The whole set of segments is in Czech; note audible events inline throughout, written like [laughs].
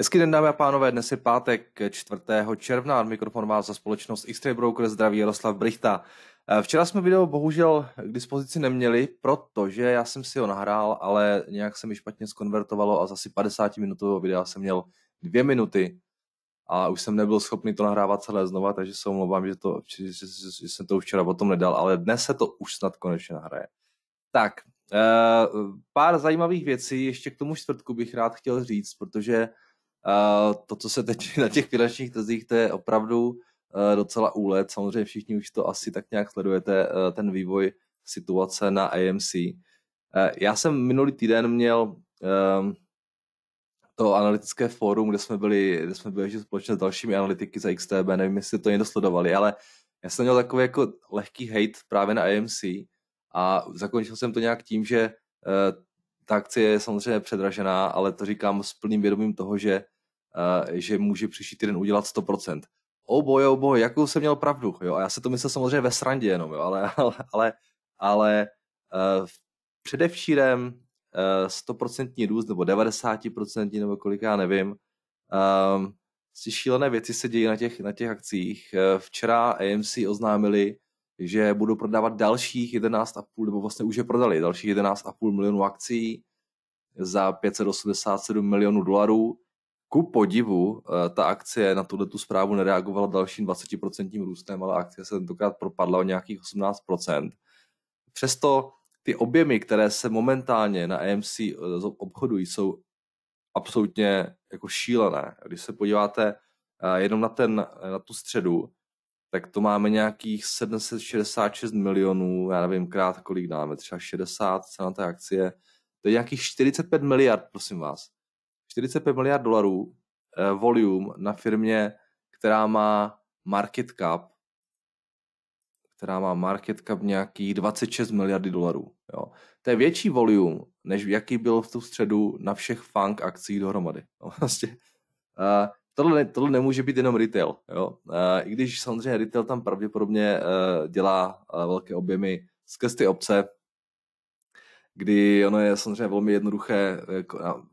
Hezký den, dámy a pánové, dnes je pátek 4. června a mikrofon vás za společnost x Broker zdraví Jaroslav Brichta. Eh, včera jsme video bohužel k dispozici neměli, protože já jsem si ho nahrál, ale nějak se mi špatně skonvertovalo a z asi 50 minutového videa jsem měl dvě minuty a už jsem nebyl schopný to nahrávat celé znova, takže se omlouvám, že, to, že, že, že jsem to včera potom nedal, ale dnes se to už snad konečně nahraje. Tak, eh, pár zajímavých věcí ještě k tomu čtvrtku bych rád chtěl říct, protože a to, co se teď [laughs] na těch finančních trzích, to je opravdu eh, docela úlet. Samozřejmě všichni už to asi tak nějak sledujete, eh, ten vývoj situace na AMC. Eh, já jsem minulý týden měl ehm, to analytické fórum, kde jsme byli, kde jsme byli společně s dalšími analytiky za XTB, nevím, jestli to někdo sledovali, ale já jsem měl takový jako lehký hate právě na AMC a zakončil jsem to nějak tím, že ta akcie je samozřejmě předražená, ale to říkám s plným vědomím toho, že, uh, že může příští týden udělat 100%. Oh boy, oh boy, jakou jsem měl pravdu, jo, a já se to myslel samozřejmě ve srandě jenom, jo, ale, [laughs] ale, ale, ale uh, předevčírem uh, eh, 100% růst, nebo 90% nebo kolik, já nevím, um, ehm, si šílené věci se dějí na těch, na těch akcích. Včera AMC oznámili, že budou prodávat dalších 11,5, nebo vlastně už je prodali, dalších 11,5 milionů akcí za 587 milionů dolarů. Ku podivu eh, ta akcie na tuhle tu zprávu nereagovala dalším 20% růstem, ale akcie se tentokrát propadla o nějakých 18%. Přesto ty objemy, které se momentálně na AMC eh, obchodují, jsou absolutně jako šílené. Když se podíváte eh, jenom na, ten, na tu středu, tak to máme nějakých 766 milionů, já nevím krát, kolik dáme, třeba 60 na té akcie, to je nějakých 45 miliard, prosím vás. 45 miliard dolarů eh, volume na firmě, která má market cap, která má market cap nějakých 26 miliardy dolarů. Jo. To je větší volume, než jaký byl v tu středu na všech funk akcích dohromady. No, vlastně, [laughs] uh, tohle, tohle nemůže být jenom retail. Jo? Uh, I když samozřejmě retail tam pravděpodobně uh, dělá uh, velké objemy skrz ty obce, kdy ono je samozřejmě velmi jednoduché eh,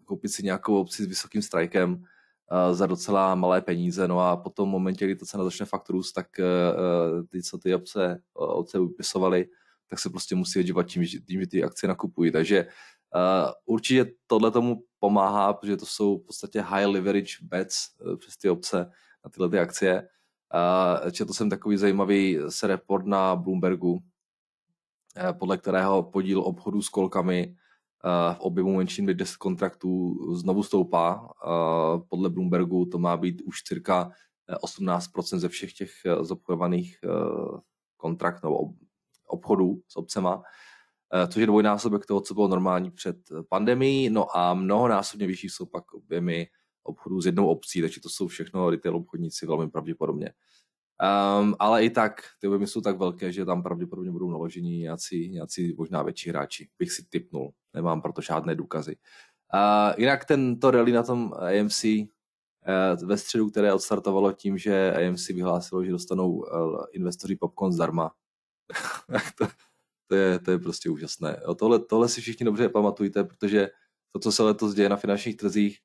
koupit si nějakou obci s vysokým strajkem eh, za docela malé peníze, no a potom v momentě, kdy ta cena začne fakt růst, tak eh, ty, co ty obce, obce vypisovaly, tak se prostě musí odívat tím, tím, že ty akcie nakupují. Takže určitě tohle tomu pomáhá, protože to jsou v podstatě high leverage bets přes ty obce na tyhle ty akcie. četl jsem takový zajímavý se report na Bloombergu, Eh, podle kterého podíl obchodu s kolkami eh, v objemu menším než 10 kontraktů znovu stoupá. Eh, podle Bloombergu to má být už cirka 18% ze všech těch zobchodovaných kontrakt nebo obchodů s obcema, což je dvojnásobek toho, co bylo normální před pandemí, no a mnohonásobně vyšší jsou pak objemy obchodů s jednou obcí, takže to jsou všechno retail obchodníci velmi pravděpodobně. Um, ale i tak, ty objemy jsou tak velké, že tam pravděpodobně budou naloženi nějací, nějací možná větší hráči, bych si typnul. Nemám proto žádné důkazy. Uh, jinak tento rally na tom AMC uh, eh, ve středu, které odstartovalo tím, že AMC vyhlásilo, že dostanou uh, investoři popcorn zdarma. [laughs] to, to, je, to je prostě úžasné. Jo, tohle, tohle si všichni dobře pamatujte, protože to, co se letos děje na finančních trzích,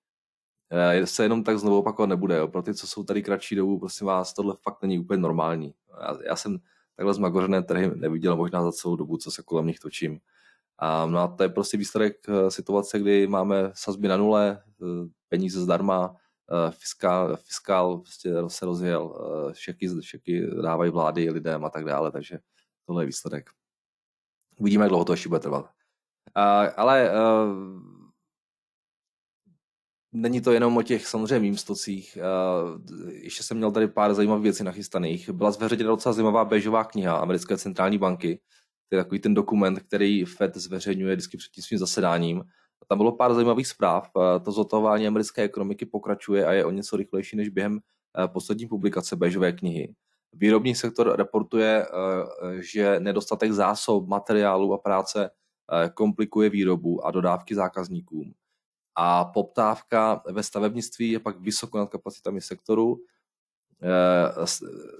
Eh, se jenom tak znovu opakovat nebude. Jo. Pro ty, co jsou tady kratší dobu, prosím vás, tohle fakt není úplně normální. Já, já jsem takhle zmagořené trhy neviděl možná za celou dobu, co se kolem nich točím. A, no a to je prostě výsledek eh, situace, kdy máme sazby na nule, eh, peníze zdarma, fiskál, fiskál prostě se rozjel, všechny, všechny dávají vlády lidem a tak dále, takže tohle je výsledek. Uvidíme, jak dlouho to ještě bude trvat. Uh, ale uh, není to jenom o těch samozřejmě mýmstocích. Ještě jsem měl tady pár zajímavých věcí nachystaných. Byla zveřejněna docela zajímavá bežová kniha americké centrální banky. To je takový ten dokument, který Fed zveřejňuje vždycky před tím svým zasedáním. Tam bylo pár zajímavých zpráv. To zotování americké ekonomiky pokračuje a je o něco rychlejší než během eh, poslední publikace bežové knihy. Výrobní sektor reportuje, eh, že nedostatek zásob, materiálu a práce eh, komplikuje výrobu a dodávky zákazníkům a poptávka ve stavebnictví je pak vysoko nad kapacitami sektoru, eh,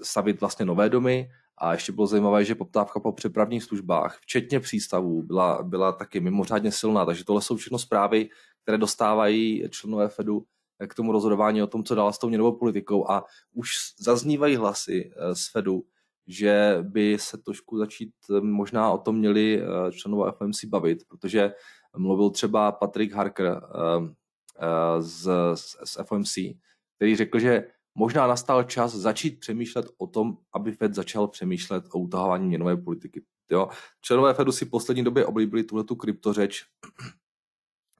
stavit vlastně nové domy a ještě bylo zajímavé, že poptávka po přepravních službách, včetně přístavů, byla, byla taky mimořádně silná. Takže tohle jsou všechno zprávy, které dostávají členové Fedu k tomu rozhodování o tom, co dál s tou měnovou politikou. A už zaznívají hlasy eh, z Fedu, že by se trošku začít eh, možná o tom měli členové FMC bavit, protože mluvil třeba Patrick Harker eh, eh, z, z, z FOMC, který řekl, že možná nastal čas začít přemýšlet o tom, aby Fed začal přemýšlet o utahování měnové politiky. Jo? Členové Fedu si poslední době oblíbili tuhletu tu kryptořeč,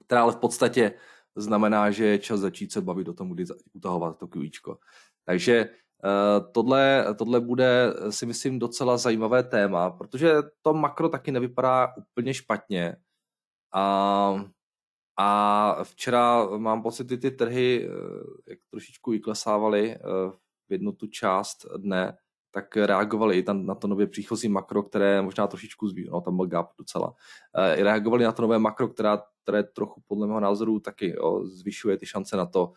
která ale v podstatě znamená, že je čas začít se bavit o tom, kdy utahovat to QIčko. Takže eh, tohle, tohle bude si myslím docela zajímavé téma, protože to makro taky nevypadá úplně špatně. A, a včera mám pocit, že ty trhy eh, jak trošičku vyklesávaly eh, v jednu tu část dne, tak reagovali i tam na to nově příchozí makro, které možná trošičku zbí, no tam byl gap docela, eh, reagovali na to nové makro, která, které trochu podle mého názoru taky jo, zvyšuje ty šance na to,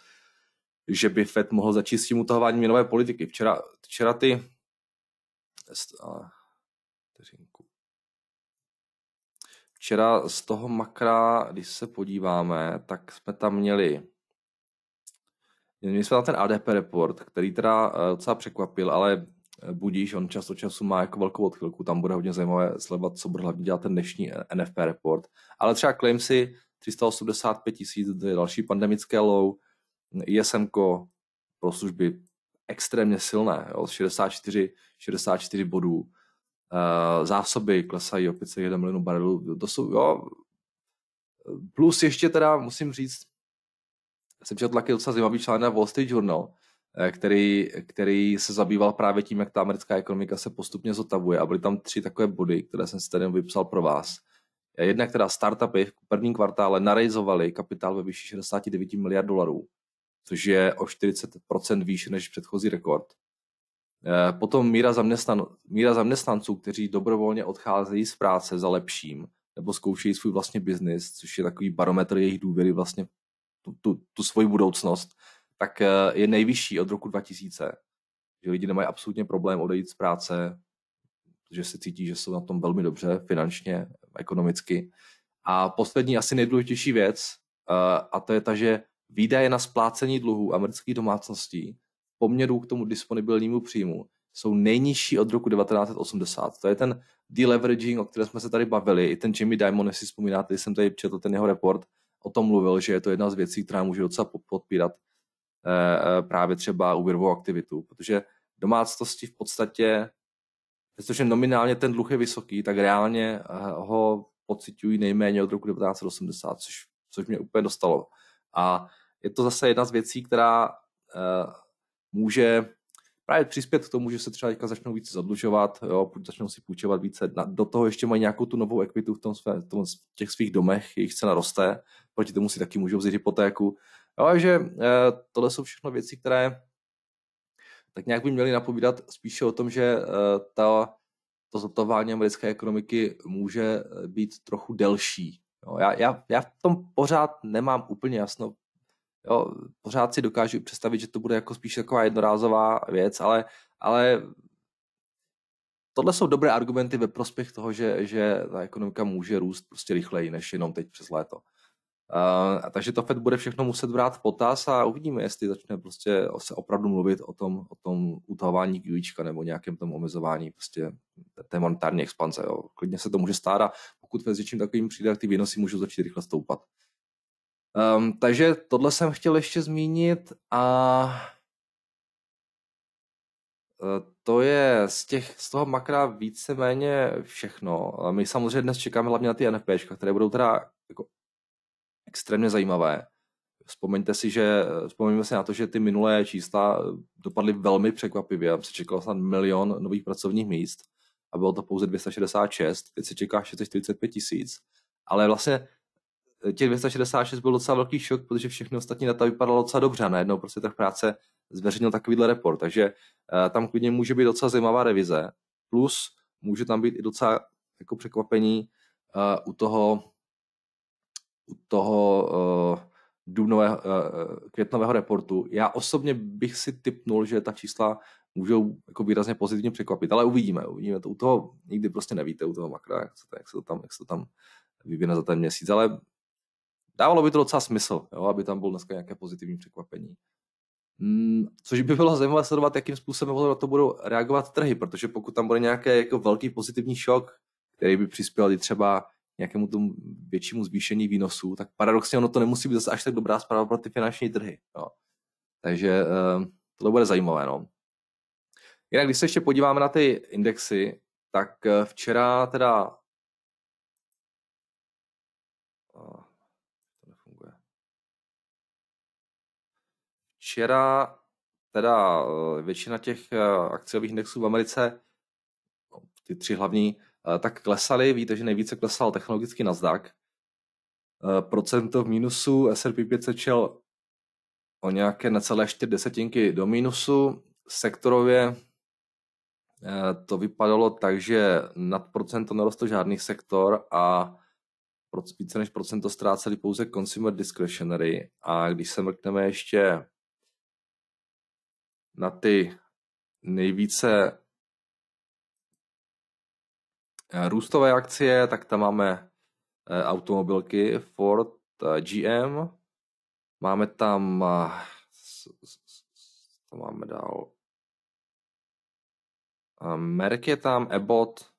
že by FED mohl začít s tím utahováním měnové politiky. Včera, včera ty Včera z toho makra, když se podíváme, tak jsme tam měli Měli jsme tam ten ADP report, který teda eh, docela překvapil, ale eh, budíš, on čas od času má jako velkou odchylku, tam bude hodně zajímavé sledovat, co bude hlavně dělat ten dnešní eh, NFP report. Ale třeba si 385 tisíc, další pandemické low, ISM pro služby extrémně silné, jo, 64, 64 bodů. Eh, zásoby klesají o 5,1 milionu barelů. To jsou, jo, plus ještě teda musím říct, jsem četl taky docela zajímavý článek na Wall Street Journal, eh, který, který se zabýval právě tím, jak ta americká ekonomika se postupně zotavuje. A byly tam tři takové body, které jsem si tady vypsal pro vás. Eh, jednak teda startupy v prvním kvartále narejzovaly kapitál ve výši 69 miliard dolarů, což je o 40% výše než předchozí rekord. Eh, potom míra, zaměstnan- míra zaměstnanců, kteří dobrovolně odcházejí z práce za lepším nebo zkoušejí svůj vlastně biznis, což je takový barometr jejich důvěry vlastně tu, tu, tu svoji budoucnost, tak eh, je nejvyšší od roku 2000. Že lidi nemají absolutně problém odejít z práce, že se cítí, že jsou na tom velmi dobře finančně, ekonomicky. A poslední, asi nejdůležitější věc, eh, a to je ta, že výdaje na splácení dluhů amerických domácností Poměru k tomu disponibilnímu příjmu jsou nejnižší od roku 1980. To je ten deleveraging, o kterém jsme se tady bavili. I ten Jimmy Diamond, jestli vzpomínáte, když jsem tady četl ten jeho report, o tom mluvil, že je to jedna z věcí, která může docela podpírat eh, eh, právě třeba úvěrovou aktivitu, protože domácnosti v podstatě, protože nominálně ten dluh je vysoký, tak reálně eh, ho pocitují nejméně od roku 1980, což, což mě úplně dostalo. A je to zase jedna z věcí, která eh, může právě přispět k tomu, že se třeba teďka začnou více zadlužovat, jo, začnou si půjčovat více, na, do toho ještě mají nějakou tu novou ekvitu v, tom své, v, tom, v těch svých domech, jejich cena roste, proti tomu si taky můžou vzít hypotéku. Jo, takže e, tohle jsou všechno věci, které tak nějak by měly napovídat spíše o tom, že e, ta, to zotování americké ekonomiky může eh, být trochu delší. Jo, já, já, já v tom pořád nemám úplně jasno, Jo, pořád si dokážu představit, že to bude jako spíš taková jednorázová věc, ale, ale tohle jsou dobré argumenty ve prospěch toho, že, že ta ekonomika může růst prostě rychleji než jenom teď přes léto. Uh, takže to Fed bude všechno muset brát v potaz a uvidíme, jestli začne prostě se opravdu mluvit o tom, o tom utahování QIčka nebo nějakém tom omezování prostě té monetární expanze. Jo. Klidně se to může stát a pokud Fed s něčím takovým přijde, tak ty výnosy můžou začít rychle stoupat. Um, takže tohle jsem chtěl ještě zmínit a e, to je z, těch, z toho makra víceméně všechno. My samozřejmě dnes čekáme hlavně na ty NFP, které budou teda jako extrémně zajímavé. Vzpomeňte si, že, vzpomeňme si na to, že ty minulé čísla dopadly velmi překvapivě. Se čekalo snad milion nových pracovních míst a bylo to pouze 266, teď se čeká 645 tisíc. Ale vlastně těch 266 byl docela velký šok, protože všechny ostatní data vypadalo docela dobře a najednou prostě tak práce zveřejnil takovýhle report, takže eh, tam klidně může být docela zajímavá revize, plus může tam být i docela jako překvapení eh, u toho u toho uh, dubnového, uh, květnového reportu. Já osobně bych si typnul, že ta čísla můžou jako výrazně pozitivně překvapit, ale uvidíme, uvidíme to. U toho nikdy prostě nevíte, u toho makra, jak se, to, jak se to tam, jak se to tam vyvine za ten měsíc, ale dávalo by to docela smysl, jo, aby tam bylo dneska nějaké pozitivní překvapení. Hmm, což by bylo zajímavé sledovat, jakým způsobem na to budou reagovat trhy, protože pokud tam bude nějaký jako velký pozitivní šok, který by přispěl i třeba nějakému tomu většímu zvýšení výnosů, tak paradoxně ono to nemusí být zase až tak dobrá zpráva pro ty finanční trhy. Jo. Takže eh, to bude zajímavé. No. Jinak, když se ještě podíváme na ty indexy, tak eh, včera teda eh, včera teda eh, většina těch eh, akciových indexů v Americe, ty tři hlavní, eh, tak klesaly. Víte, že nejvíce klesal technologický Nasdaq. Procento v mínusu S&P 500 čel o nějaké necelé 4 desetinky do mínusu. Sektorově to vypadalo tak, že nad procento nerostl žádný sektor a více než procento ztráceli pouze consumer discretionary. A když se mrkneme ještě na ty nejvíce eh, růstové akcie, tak tam máme eh, automobilky Ford, eh, GM, máme tam co máme dál Merck je tam, Abbott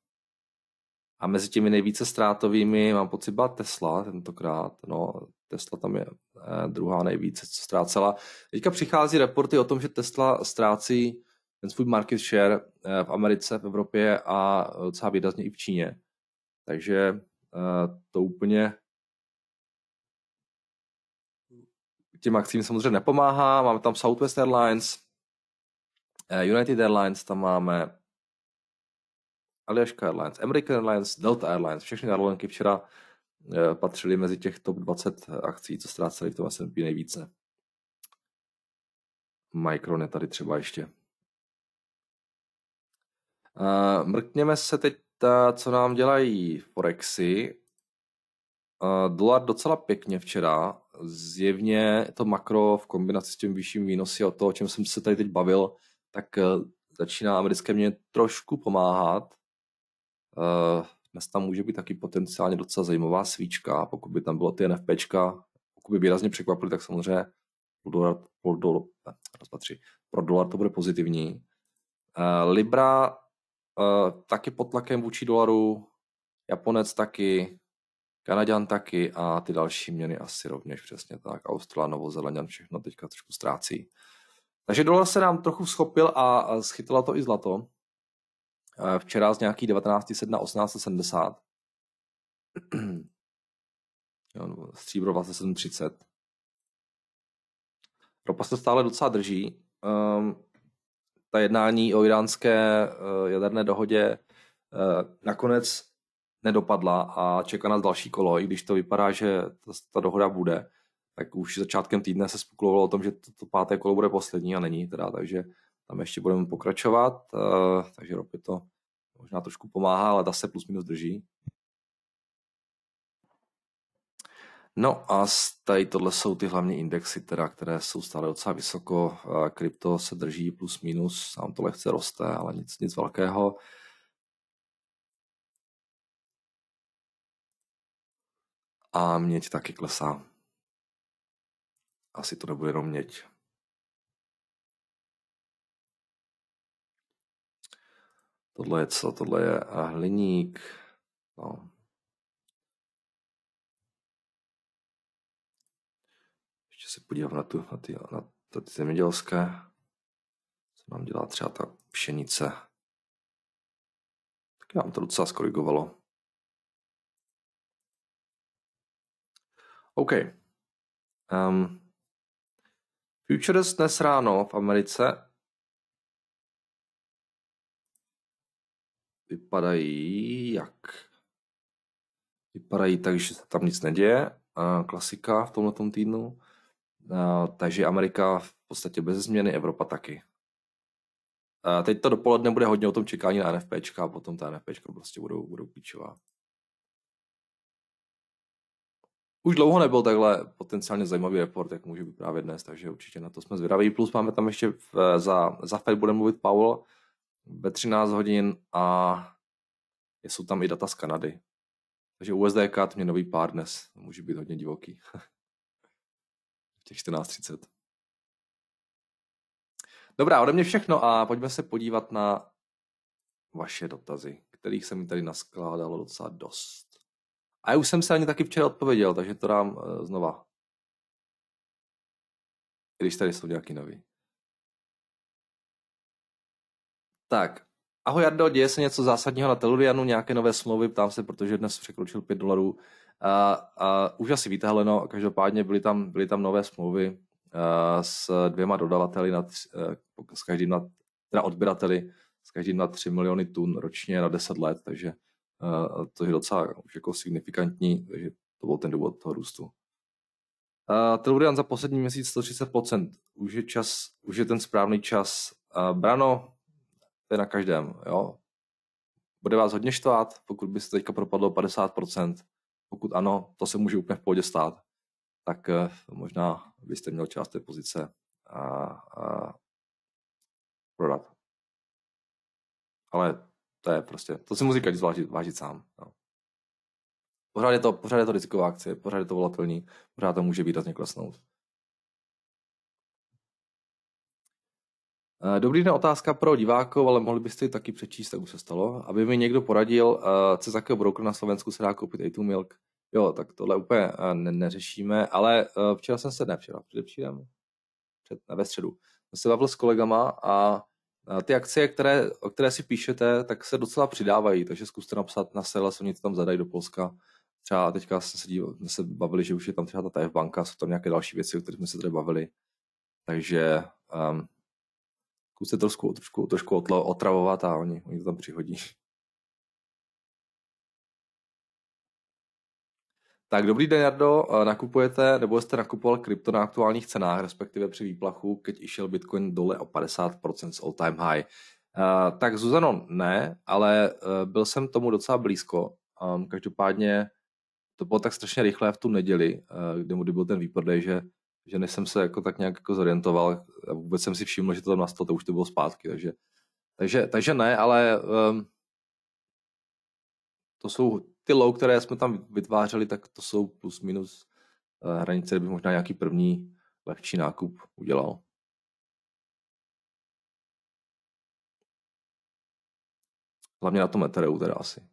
a mezi těmi nejvíce ztrátovými mám pocit byla Tesla tentokrát, no Tesla tam je eh, druhá nejvíce, co ztrácela. Teďka přichází reporty o tom, že Tesla ztrácí ten svůj market share eh, v Americe, v Evropě a docela výrazně i v Číně. Takže eh, to úplně těm akcím samozřejmě nepomáhá. Máme tam Southwest Airlines, United Airlines tam máme, Aljaška Airlines, American Airlines, Delta Airlines, všechny aerolinky včera Eh, patřili mezi těch top 20 akcí, co ztráceli v tom S&P nejvíce. Micron je tady třeba ještě. Eh, mrkněme se teď, ta, co nám dělají Forexy. Eh, dolar docela pěkně včera. Zjevně to makro v kombinaci s tím vyšším výnosy o to, o čem jsem se tady teď bavil, tak začíná americké mě trošku pomáhat. Uh, dnes tam může být taky potenciálně docela zajímavá svíčka, pokud by tam bylo ty NFPčka, pokud by výrazně překvapili, tak samozřejmě pro dolar, pro dolar, ne, pro dolar to bude pozitivní. Uh, Libra uh, taky pod tlakem vůči dolaru, Japonec taky, Kanaďan taky a ty další měny asi rovněž přesně tak. Australa, Novozeleňan, všechno teďka trošku ztrácí. Takže dolar se nám trochu schopil a schytila to i zlato. Eh, včera z nějakých 19,7 na 1870. [clears throat] stříbro 2730. Ropa se stále docela drží. Ehm, ta jednání o iránské eh, jaderné dohodě eh, nakonec nedopadla a čeká nás další kolo, i když to vypadá, že ta, dohoda bude, tak už začátkem týdne se spekulovalo o tom, že to, to páté kolo bude poslední a není teda, takže tam ještě budeme pokračovat, eh, takže ropě to možná trošku pomáhá, ale ta se plus minus drží. No a tady tohle jsou ty hlavní indexy, teda, které jsou stále docela vysoko. Eh, krypto se drží plus minus, sám to lehce roste, ale nic, nic velkého. A měť taky klesá. Asi to nebude jenom měť. Tohle je co? Tohle je hliník. No. Ještě se podívám na, tu, na, ty, na, to ty zemědělské. Co nám dělá třeba ta pšenice. Tak nám to docela skorigovalo. OK. Um, Futures dnes ráno v Americe vypadají jak? Vypadají tak, že se tam nic neděje. Klasika v tomto týdnu. Takže Amerika v podstatě bez změny, Evropa taky. Teď to dopoledne bude hodně o tom čekání na NFP a potom ta NFP prostě budou, budou píčová. Už dlouho nebyl takhle potenciálně zajímavý report, jak může být právě dnes, takže určitě na to jsme zvědaví. Plus máme tam ještě v, za, za Fed bude mluvit Paul, ve 13 hodin a jsou tam i data z Kanady. Takže USDK to nový pár dnes může být hodně divoký. [laughs] v těch 14.30. Dobrá, ode mě všechno a pojďme se podívat na vaše dotazy, kterých se mi tady naskládalo docela dost. A já už jsem se ani taky včera odpověděl, takže to dám eh, znova. Když tady jsou nějaký nový. Tak, ahoj Jardo, děje se něco zásadního na Telurianu, nějaké nové smlouvy, ptám se, protože dnes překročil 5 dolarů. A, a, už asi víte, Heleno, každopádně byly tam, byly tam nové smlouvy s dvěma dodavateli, na tři, e, s každým na, teda odběrateli, s každým na 3 miliony tun ročně na 10 let, takže e, to je docela už jako signifikantní, takže to byl ten důvod toho růstu. Uh, Telurian za poslední měsíc 130%. Už je, čas, už je ten správný čas. Uh, Brano, to je na každém, jo. Bude vás hodně štvát, pokud byste teďka propadlo 50%. Pokud ano, to se může úplně v pohodě stát. Tak eh, možná byste měl část té pozice a, a prodat. Ale to je prostě, to si musí každý vážit, vážit sám. Jo. Pořád, je to, pořád je to riziková akce, pořád je to volatilní, pořád to může výrazně klesnout. Eh, dobrý den, otázka pro divákov, ale mohli byste ji taky přečíst, tak už se stalo. Aby mi někdo poradil, eh, co z jakého brokeru na Slovensku se dá koupit a tu Milk. Jo, tak tohle úplně eh, ne- neřešíme, ale včera jsem se, ne včera, předevčírem, před, ne, ve středu, jsem se bavil s kolegama a ty akcie, které, o které si píšete, tak se docela přidávají, takže zkuste napsat na Sales, oni to tam zadají do Polska. Třeba teďka jsme se, díval, jsme se bavili, že už je tam třeba ta TF banka, jsou tam nějaké další věci, o kterých jsme se tady bavili. Takže um, zkuste to trošku, trošku, trošku otlo, otravovat a oni, oni to tam přihodí. Tak dobrý den, Jardo. Eh, nakupujete nebo jste nakupoval krypto na aktuálních cenách, respektive při výplachu, keď išel Bitcoin dole o 50% z all-time high. Uh, tak Zuzano, ne, ale uh, byl jsem tomu docela blízko. Um, každopádně to bylo tak strašně rychle v tu neděli, uh, kdy mu byl ten výprodej, že že než jsem se jako tak nějak jako zorientoval a vůbec jsem si všiml, že to tam nastalo, to už to bylo zpátky, takže, takže, takže ne, ale um, to jsou ty low, které jsme tam vytvářeli, tak to jsou plus minus uh, hranice, kde bych možná nějaký první lehčí nákup udělal. Hlavně na tom Ethereum teda asi.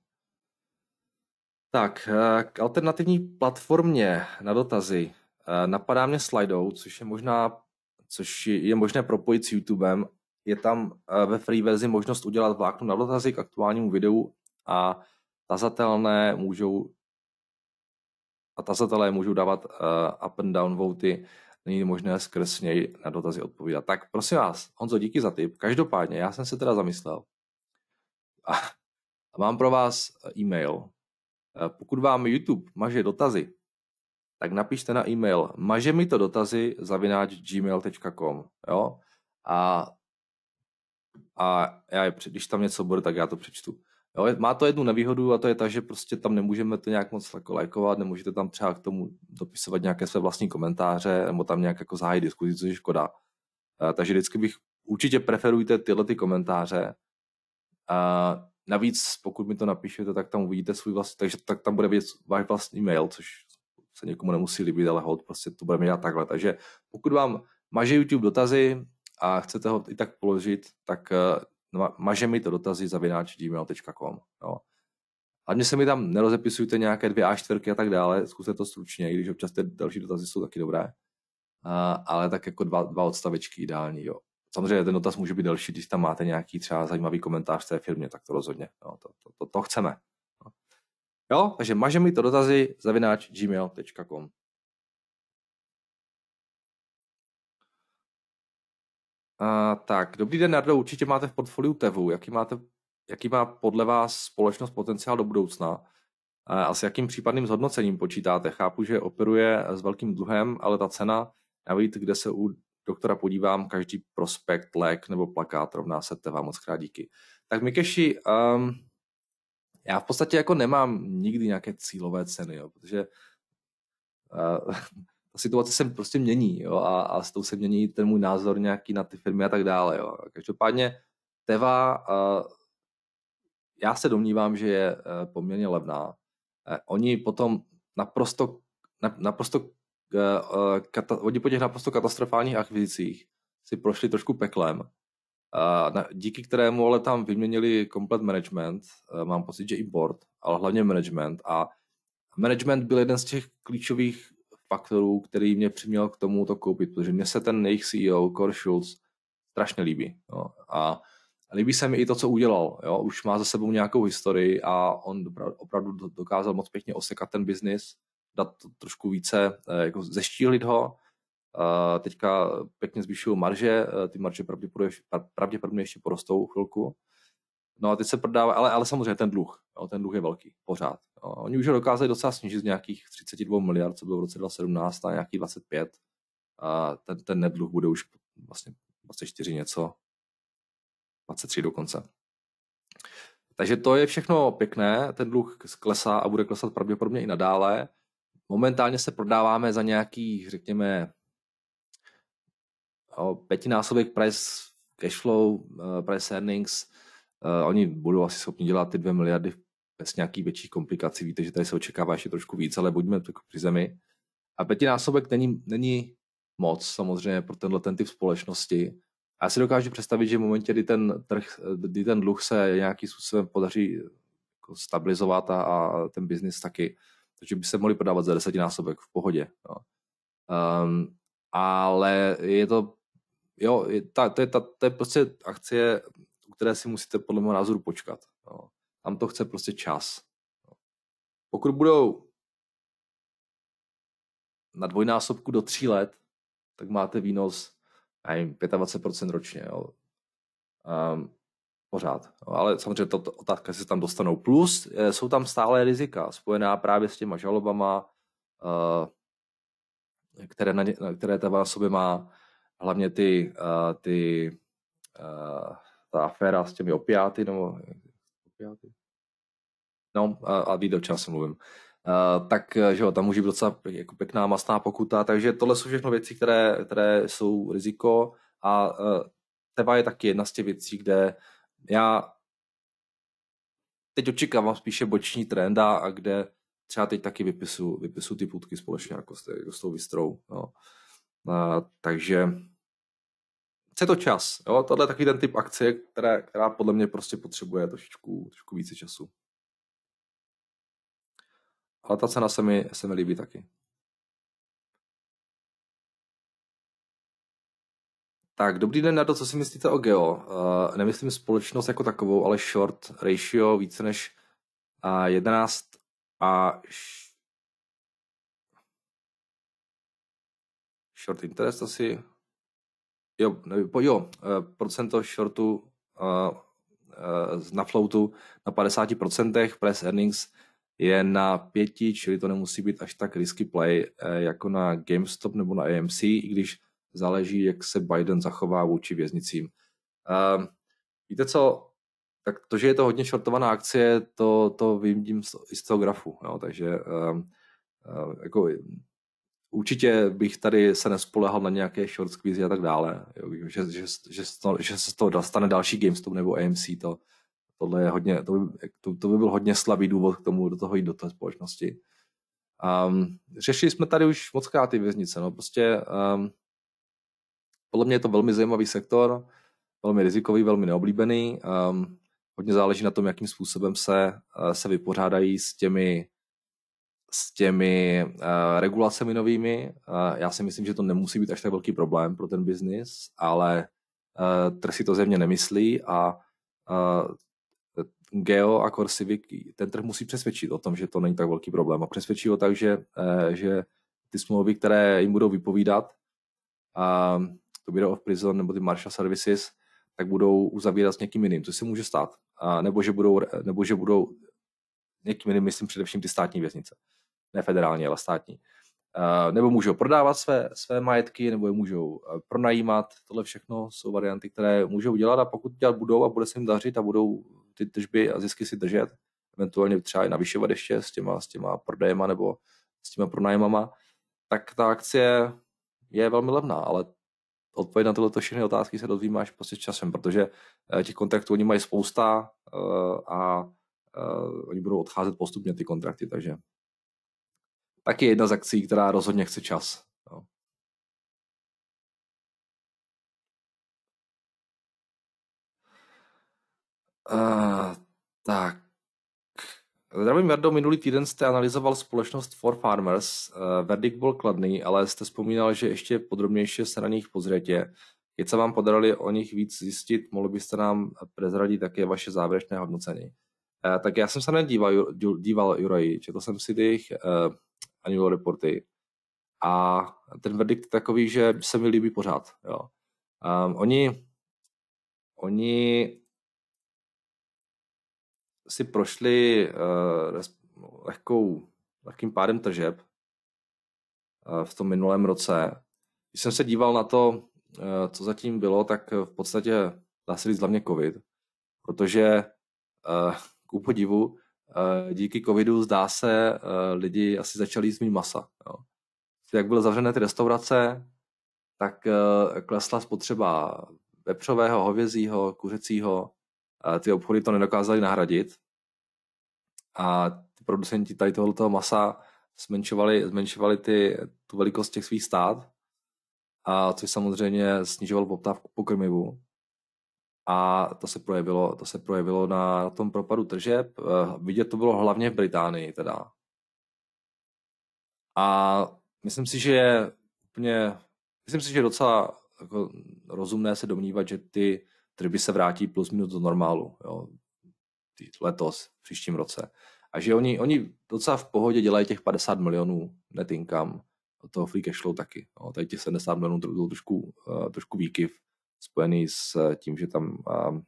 Tak, eh, k alternativní platformě na dotazy. Eh, napadá mě Slido, což je možná, což je možné propojit s YouTubem. Je tam eh, ve free verzi možnost udělat vláknu na dotazy k aktuálnímu videu a tazatelné můžou a tazatelé můžou dávat uh, up and down voty, není možné skrz něj na dotazy odpovídat. Tak prosím vás, Honzo, díky za tip. Každopádně, já jsem se teda zamyslel a, a mám pro vás e-mail. Pokud vám YouTube maže dotazy, tak napište na e-mail maže mi to dotazy zavináč gmail.com jo? A, a já je, když tam něco bude, tak já to přečtu. Jo, má to jednu nevýhodu a to je ta, že prostě tam nemůžeme to nějak moc jako lajkovat, nemůžete tam třeba k tomu dopisovat nějaké své vlastní komentáře nebo tam nějak jako zahájit diskuzi, což je škoda. A, eh, takže vždycky bych určitě preferujte tyhle ty komentáře. A, eh, navíc, pokud mi to napíšete, tak tam uvidíte svůj vlastní, takže tak tam bude vidět váš vlastní mail, což se někomu nemusí líbit, ale hod, prostě to budeme dělat takhle. Takže pokud vám maže YouTube dotazy a chcete ho i tak položit, tak eh, no, maže mi to dotazy zavináč gmail.com. No. mě se mi tam nerozepisujte nějaké dvě A4 a tak dále, zkuste to stručně, i když občas ty další dotazy jsou taky dobré, a, ale tak jako dva, dva odstavečky ideální, jo. Samozřejmě ten dotaz může být delší, když tam máte nějaký třeba zajímavý komentář té firmě, tak to rozhodně, no, to, to, to, to chceme. Jo? Takže maže mi to dotazy zavináč gmail.com. A, tak, dobrý den, Nardo, určitě máte v portfoliu Tevu. Jaký, máte, jaký má podle vás společnost potenciál do budoucna? A s jakým případným zhodnocením počítáte? Chápu, že operuje s velkým dluhem, ale ta cena, navíc, kde se u doktora podívám, každý prospekt, lék nebo plakát rovná se Teva. Moc krát díky. Tak Mikeši, um, já v podstatě jako nemám nikdy nějaké cílové ceny, jo, protože uh, [laughs] ta situace se prostě mění jo, a, a s tou se mění ten můj názor nějaký na ty firmy a tak dále. Jo. Každopádně Teva, uh, já se domnívám, že je uh, poměrně levná. Uh, oni potom naprosto, na, naprosto uh, kata, oni po těch naprosto katastrofálních akvizicích si prošli trošku peklem díky kterému ale tam vyměnili komplet management, eh, mám pocit, že i board, ale hlavně management a management byl jeden z těch klíčových faktorů, který mě přiměl k tomu to koupit, protože mně se ten jejich CEO, Cor Schultz, strašně líbí. Jo. A líbí se mi i to, co udělal. Jo. Už má za sebou nějakou historii a on opravdu dokázal moc pěkně osekat ten biznis, dát to trošku více, eh, jako zeštílit ho Teďka pěkně zvyšují marže, e, ty marže pravděpodobně, pravděpodobně ještě porostou chvilku. No a teď se prodává, ale, ale samozřejmě ten dluh, jo, ten dluh je velký, pořád. Jo. Oni už ho dokázali docela snížit z nějakých 32 miliard, co bylo v roce 2017, na nějaký 25. A ten, ten nedluh bude už vlastně 24 něco, 23 dokonce. Takže to je všechno pěkné, ten dluh klesá a bude klesat pravděpodobně i nadále. Momentálně se prodáváme za nějakých, řekněme, o pětinásobek price cashflow, eh, price earnings, eh, oni budou asi schopni dělat ty dvě miliardy bez nějakých větších komplikací. Víte, že tady se očekává ještě trošku víc, ale buďme při zemi. A pětinásobek není, není moc samozřejmě pro tenhle ten typ společnosti. A já si dokážu představit, že v momentě, kdy ten, trh, kdy ten dluh se nějakým způsobem podaří eh, jako stabilizovat a, a ten biznis taky, takže by se mohli prodávat za desetinásobek v pohodě. No. Um, ale je to jo, je, ta, to, je ta, to je prostě akcie, u které si musíte podle mého názoru počkat. Jo. Tam to chce prostě čas. Jo. Pokud budou na dvojnásobku do tří let, tak máte výnos nevím, 25% ročně. Jo. Um, pořád. Jo. Ale samozřejmě to otázka, se tam dostanou. Plus je, eh, jsou tam stále rizika spojená právě s těma žalobama, uh, které, na ně, které ta sobě má hlavně ty, uh, ty uh, ta aféra s těmi opiáty, nebo opiáty? No, a, a ví, mluvím. Uh, tak, že jo, tam může být docela jako pěkná masná pokuta, takže tohle jsou všechno věci, které, které jsou riziko a uh, teba je taky jedna z těch věcí, kde já teď očekávám spíše boční trend a kde třeba teď taky vypisu, vypisu ty půdky společně jako s, jako s tou vystrou, No. takže chce to čas. Jo? Tohle je takový ten typ akce, která, která podle mě prostě potřebuje trošičku, trošičku více času. Ale ta cena se mi, se mi líbí taky. Tak, dobrý den na to, co si myslíte o Geo? Uh, nemyslím společnost jako takovou, ale short ratio více než uh, eh, 11 a š... short interest asi jo, po, jo, eh, procento shortu eh, eh, na floatu na 50%, press earnings je na pěti, čili to nemusí být až tak risky play jako na GameStop nebo na AMC, i když záleží, jak se Biden zachová vůči věznicím. Víte co, tak to, že je to hodně shortovaná akcie, to, to vím tím z toho grafu, No, takže jako Určitě bych tady se nespolehal na nějaké short squeeze a tak dále, jo, že, že, že, to, že se to dostane další GameStop nebo AMC, to, tohle je hodně, to by, to, to by byl hodně slabý důvod k tomu do toho jít do té společnosti. Um, řešili jsme tady už moc krát ty věznice, no prostě um, podle mě je to velmi zajímavý sektor, velmi rizikový, velmi neoblíbený, um, hodně záleží na tom, jakým způsobem se, eh, se vypořádají s těmi s těmi uh, regulacemi novými. Uh, já si myslím, že to nemusí být až tak velký problém pro ten biznis, ale uh, trh si to zevně nemyslí a uh, Geo a Core Civic, ten trh musí přesvědčit o tom, že to není tak velký problém. A přesvědčí ho tak, že, uh, že ty smlouvy, které jim budou vypovídat, uh, to bude of Prison nebo ty Marshall Services, tak budou uzavírat s někým jiným, což se může stát. Uh, nebo, že budou, nebo že budou někým jiným, myslím především ty státní věznice. Uh, ne federální, ale státní. Eh, nebo můžou prodávat své, své majetky, nebo je můžou eh, pronajímat. Tohle všechno jsou varianty, které můžou dělat a pokud dělat budou a bude se jim dařit a budou ty tržby a zisky si držet, eventuálně třeba i navyšovat ještě s těma, s těma prodejema nebo s těma pronajímama, tak ta akcie je velmi levná, ale odpověď na tyto všechny otázky se dozvíme až prostě časem, protože eh, těch kontraktů oni mají spousta a oni budou odcházet postupně ty kontrakty, takže tak je jedna z akcí, která rozhodně chce čas. Jo. Uh, tak. Zdravím Verdo, minulý týden jste analyzoval společnost For Farmers. Uh, verdikt byl kladný, ale jste vzpomínal, že ještě podrobnější se na nich pozřetě. Když se vám podarili o nich víc zjistit, mohli byste nám prezradit také vaše závěrečné hodnocení. Uh, tak já jsem se nedíval, díval díval Juraj, četl jsem si těch uh, e, annual reporty. A ten verdikt je takový, že se mi líbí pořád. Jo. Um, oni, oni si prošli uh, lehkou, lehkým pádem tržeb uh, v tom minulém roce. Když jsem se díval na to, uh, co zatím bylo, tak v podstatě dá se říct hlavně COVID, protože uh, ku podivu Eh, díky covidu zdá se, eh, lidi asi začali jíst méně masa. Jo. Jak byly zavřené ty restaurace, tak eh, klesla spotřeba vepřového, hovězího, kuřecího. Ty obchody to nedokázaly nahradit. A ty producenti tady tohoto masa zmenšovali, zmenšovali ty, tu velikost těch svých stát, a což samozřejmě snižovalo poptávku po krmivu a to se projevilo, to se projevilo na, na tom propadu tržeb. Eh, vidět to bylo hlavně v Británii teda. A myslím si, že je úplně, myslím si, že je docela jako rozumné se domnívat, že ty trby se vrátí plus minus do normálu. Jo. Letos, v příštím roce. A že oni, oni docela v pohodě dělají těch 50 milionů net income, toho free cash flow taky. No, tady těch 70 milionů to bylo trošku, uh, trošku výkyv spojený s eh, tím, že tam eh,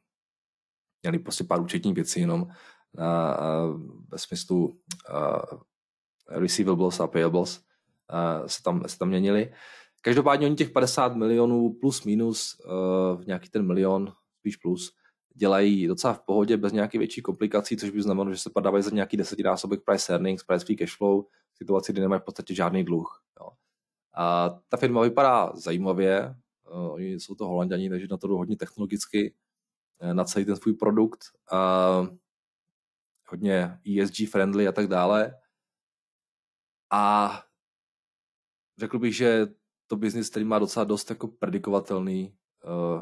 měli prostě pár účetních věcí jenom na, eh, ve smyslu receivables a payables se tam, se tam měnili. Každopádně oni těch 50 milionů plus minus v nějaký ten milion, spíš plus, dělají docela v pohodě, bez nějakých větší komplikací, což by znamenalo, že se padávají za nějaký desetinásobek price earnings, price free cash flow, situaci, kdy nemají v podstatě žádný dluh. Jo. A ta firma vypadá zajímavě, Eh, oni jsou to holanděni, takže na to jdou hodně technologicky, eh, na celý ten svůj produkt a hodně ESG friendly a tak dále. A řekl bych, že to biznis, který má docela dost jako predikovatelný uh,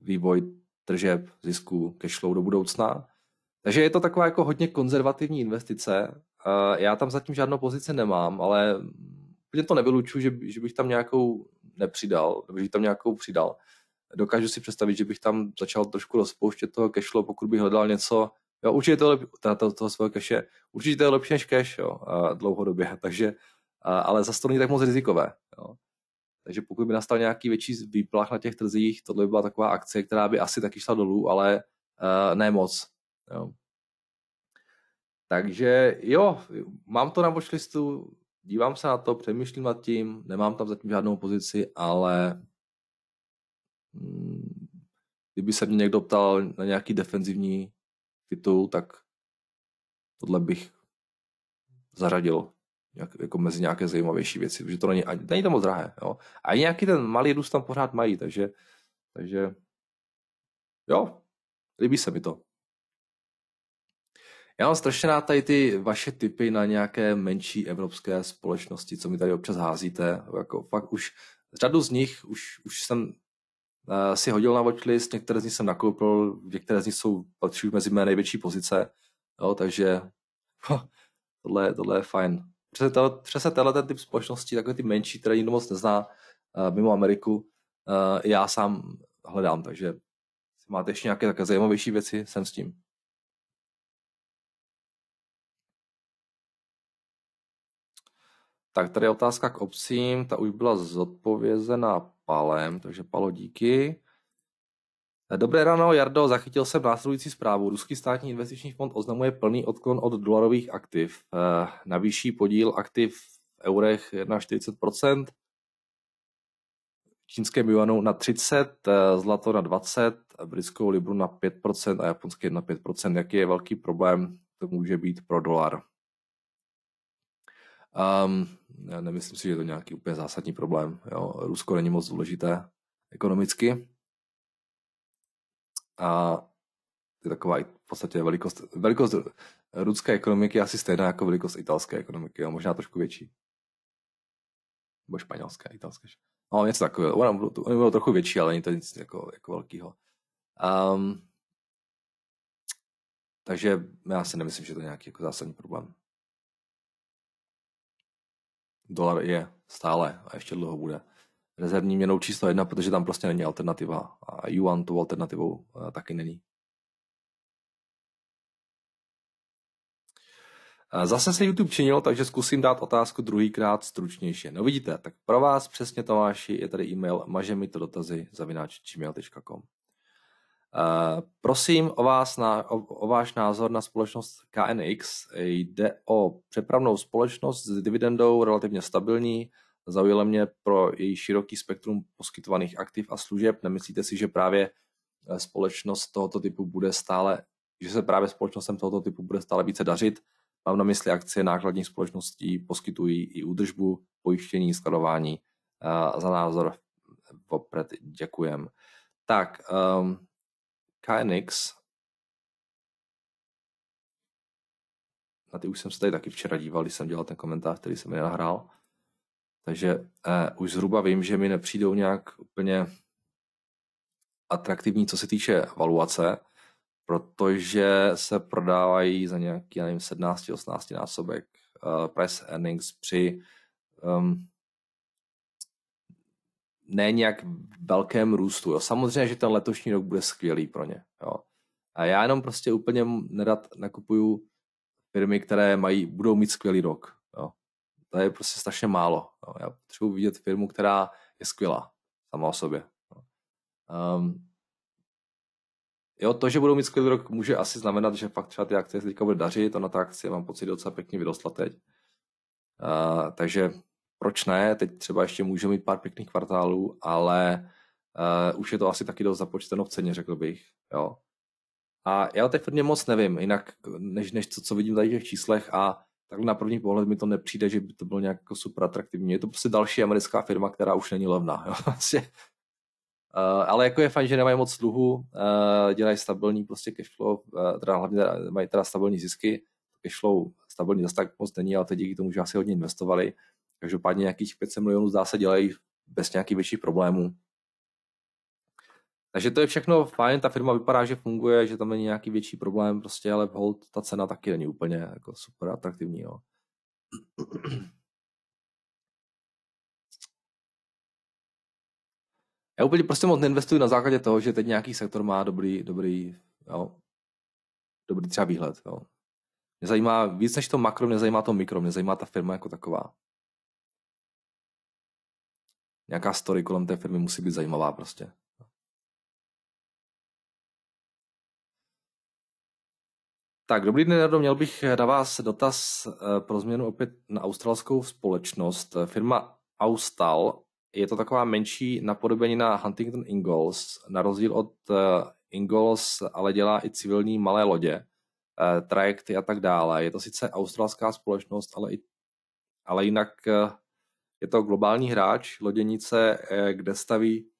vývoj tržeb, zisků, cashflow do budoucna. Takže je to taková jako hodně konzervativní investice. Uh, já tam zatím žádnou pozici nemám, ale úplně to nevylučuju, že, že bych tam nějakou nepřidal, nebo že tam nějakou přidal. Dokážu si představit, že bych tam začal trošku rozpouštět toho cashflow, pokud bych hledal něco, jo, určitě to je lepší, teda toho, toho svého cache, určitě to je lepší než cash, jo, dlouhodobě, [laughs] takže, ale zase to není tak moc rizikové, jo. Takže pokud by nastal nějaký větší výplach na těch trzích, tohle by byla taková akce, která by asi taky šla dolů, ale uh, ne moc. Jo. Takže jo, mám to na watchlistu, dívám se na to, přemýšlím nad tím, nemám tam zatím žádnou pozici, ale mm, kdyby se mě někdo ptal na nějaký defenzivní titul, tak tohle bych zařadil jak, jako mezi nějaké zajímavější věci, protože to není, ani, není to moc drahé. Jo. A i nějaký ten malý růst tam pořád mají, takže, takže jo, líbí se mi to. Já mám strašně rád tady ty vaše typy na nějaké menší evropské společnosti, co mi tady občas házíte. Jako fakt už řadu z nich už, už jsem uh, si hodil na watchlist, některé z nich jsem nakoupil, některé z nich jsou, patří mezi mé největší pozice, jo, takže ho, [laughs] tohle, tohle je fajn. Přesně tenhle ten typ společnosti, takové ty menší, které nikdo moc nezná uh, mimo Ameriku, uh, já sám hledám, takže máte ještě nějaké také zajímavější věci, jsem s tím. Tak tady je otázka k obcím, ta už byla zodpovězena Palem, takže Palo díky. Eh, dobré ráno, Jardo, zachytil jsem následující zprávu. Ruský státní investiční fond oznamuje plný odklon od dolarových aktiv. Eh, navýší podíl aktiv v eurech 41%, čínské juanu na 30, eh, zlato na 20, britskou libru na 5% a japonské na 5%. Jaký je velký problém to může být pro dolar? Um, já nemyslím si, že je to nějaký úplně zásadní problém. Jo. Rusko není moc důležité ekonomicky. A je taková v podstatě velikost, velikost ruské ekonomiky je asi stejná jako velikost italské ekonomiky, jo. možná trošku větší. Nebo španělské, italské. No, něco takového. Oni bylo, bylo trochu větší, ale není to nic jako, jako velkého. Um, takže já si nemyslím, že to je nějaký jako zásadní problém dolar je stále a ještě dlouho bude rezervní měnou číslo jedna, protože tam prostě není alternativa. A yuan tu alternativou eh, taky není. Eh, zase se YouTube činil, takže zkusím dát otázku druhýkrát stručnější. No vidíte, tak pro vás přesně Tomáši je tady e-mail dotazy zavináč gmail.com. Eh, prosím o, vás na, o, o váš názor na společnost KNX. Jde o přepravnou společnost s dividendou relativně stabilní. Zaujalo mě pro její široký spektrum poskytovaných aktiv a služeb. Nemyslíte si, že právě eh, společnost tohoto typu bude stále, že se právě společnostem tohoto typu bude stále více dařit? Mám na mysli akcie nákladních společností, poskytují i údržbu, pojištění, skladování. Eh, za názor opět děkujem. Tak, ehm, KNX. Na ty už jsem se tady taky včera díval, když jsem dělal ten komentář, který jsem nahrál. Takže eh, už zhruba vím, že mi nepřijdou nějak úplně atraktivní, co se týče valuace, protože se prodávají za nějaký, já nevím, 17-18 násobek eh, price earnings při um, ne nějak velkém růstu. Jo. Samozřejmě, že ten letošní rok bude skvělý pro ně. Jo. A já jenom prostě úplně nerad nakupuju firmy, které mají, budou mít skvělý rok. Jo. To je prostě strašně málo. Jo. Já potřebuji vidět firmu, která je skvělá sama o sobě. Jo. Um, jo, to, že budou mít skvělý rok, může asi znamenat, že fakt třeba ty akce se teďka bude dařit, ona ta akce mám pocit docela pěkně vyrostla teď. Uh, takže proč ne, teď třeba ještě můžu mít pár pěkných kvartálů, ale uh, už je to asi taky dost započteno v ceně, řekl bych, jo. A já teď firmě moc nevím, jinak než, než to, co vidím tady v těch číslech a tak na první pohled mi to nepřijde, že by to bylo nějak jako super atraktivní. Je to prostě další americká firma, která už není levná. Jo? uh, [laughs] ale jako je fajn, že nemají moc dluhu, uh, dělají stabilní prostě cashflow, uh, teda hlavně mají teda stabilní zisky, cashflow stabilní zase tak moc není, ale teď díky tomu, že asi hodně investovali, Každopádně nějakých 500 milionů zdá se dělají bez nějakých větších problémů. Takže to je všechno fajn, ta firma vypadá, že funguje, že tam není nějaký větší problém, prostě, ale hold, ta cena taky není úplně jako super atraktivní. Jo. Já úplně prostě moc neinvestuji na základě toho, že teď nějaký sektor má dobrý, dobrý, jo, dobrý třeba výhled. Jo. Mě zajímá víc než to makro, mě zajímá to mikro, mě zajímá ta firma jako taková nějaká story kolem té firmy musí být zajímavá prostě. Tak, dobrý den, Rado. Měl bych na vás dotaz eh, pro změnu opět na australskou společnost. Firma Austal je to taková menší napodobení na Huntington Ingalls, na rozdíl od eh, Ingalls, ale dělá i civilní malé lodě, eh, trajekty a tak dále. Je to sice australská společnost, ale, i, ale jinak je to globální hráč loděnice, eh, kde staví